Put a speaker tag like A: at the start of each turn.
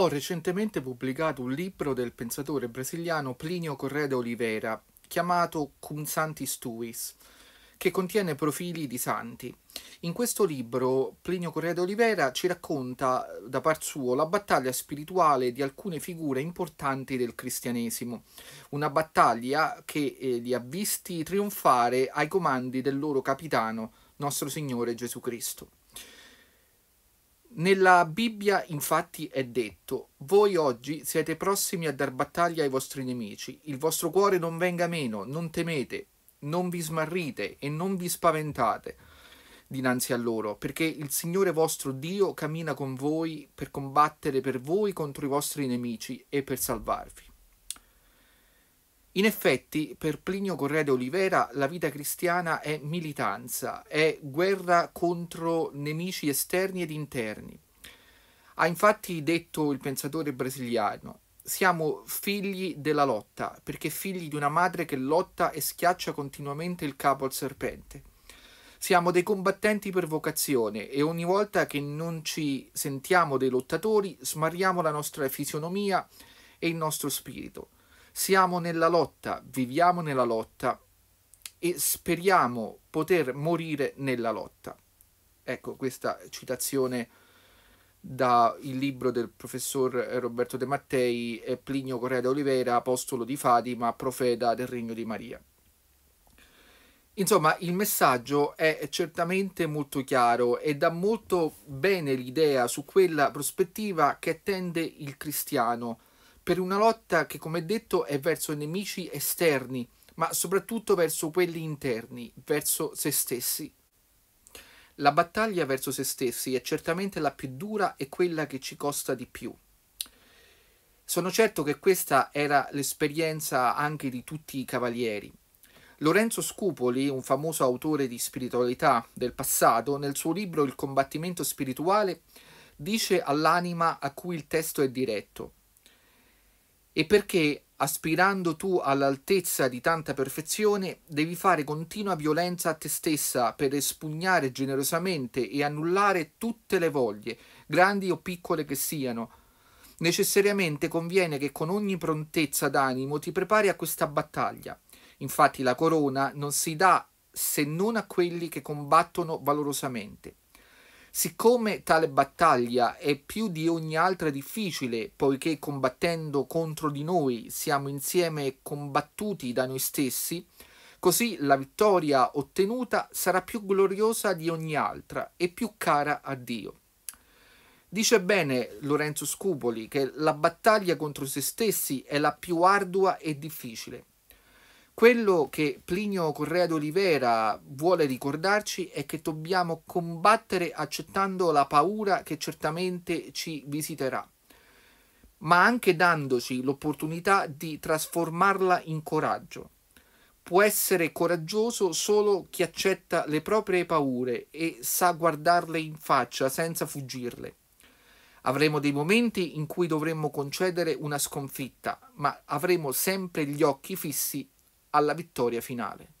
A: Ho recentemente pubblicato un libro del pensatore brasiliano Plinio Correa de Oliveira, chiamato Cum Santis Tuis, che contiene profili di santi. In questo libro Plinio Correa de Oliveira ci racconta da par suo la battaglia spirituale di alcune figure importanti del cristianesimo, una battaglia che eh, li ha visti trionfare ai comandi del loro capitano, nostro Signore Gesù Cristo. Nella Bibbia infatti è detto, voi oggi siete prossimi a dar battaglia ai vostri nemici, il vostro cuore non venga meno, non temete, non vi smarrite e non vi spaventate dinanzi a loro, perché il Signore vostro Dio cammina con voi per combattere per voi contro i vostri nemici e per salvarvi. In effetti, per Plinio Correa de Oliveira, la vita cristiana è militanza, è guerra contro nemici esterni ed interni. Ha infatti detto il pensatore brasiliano, siamo figli della lotta, perché figli di una madre che lotta e schiaccia continuamente il capo al serpente. Siamo dei combattenti per vocazione e ogni volta che non ci sentiamo dei lottatori smariamo la nostra fisionomia e il nostro spirito. Siamo nella lotta, viviamo nella lotta e speriamo poter morire nella lotta. Ecco questa citazione dal libro del professor Roberto De Mattei e Plinio Correa de Oliveira, apostolo di Fatima, profeta del regno di Maria. Insomma, il messaggio è certamente molto chiaro e dà molto bene l'idea su quella prospettiva che tende il cristiano per una lotta che, come detto, è verso nemici esterni, ma soprattutto verso quelli interni, verso se stessi. La battaglia verso se stessi è certamente la più dura e quella che ci costa di più. Sono certo che questa era l'esperienza anche di tutti i cavalieri. Lorenzo Scupoli, un famoso autore di spiritualità del passato, nel suo libro Il combattimento spirituale, dice all'anima a cui il testo è diretto e perché aspirando tu all'altezza di tanta perfezione, devi fare continua violenza a te stessa per espugnare generosamente e annullare tutte le voglie, grandi o piccole che siano. Necessariamente conviene che con ogni prontezza d'animo ti prepari a questa battaglia. Infatti la corona non si dà se non a quelli che combattono valorosamente. Siccome tale battaglia è più di ogni altra difficile, poiché combattendo contro di noi siamo insieme combattuti da noi stessi, così la vittoria ottenuta sarà più gloriosa di ogni altra e più cara a Dio. Dice bene Lorenzo Scupoli che la battaglia contro se stessi è la più ardua e difficile. Quello che Plinio Correa d'Olivera vuole ricordarci è che dobbiamo combattere accettando la paura che certamente ci visiterà, ma anche dandoci l'opportunità di trasformarla in coraggio. Può essere coraggioso solo chi accetta le proprie paure e sa guardarle in faccia senza fuggirle. Avremo dei momenti in cui dovremmo concedere una sconfitta, ma avremo sempre gli occhi fissi alla vittoria finale.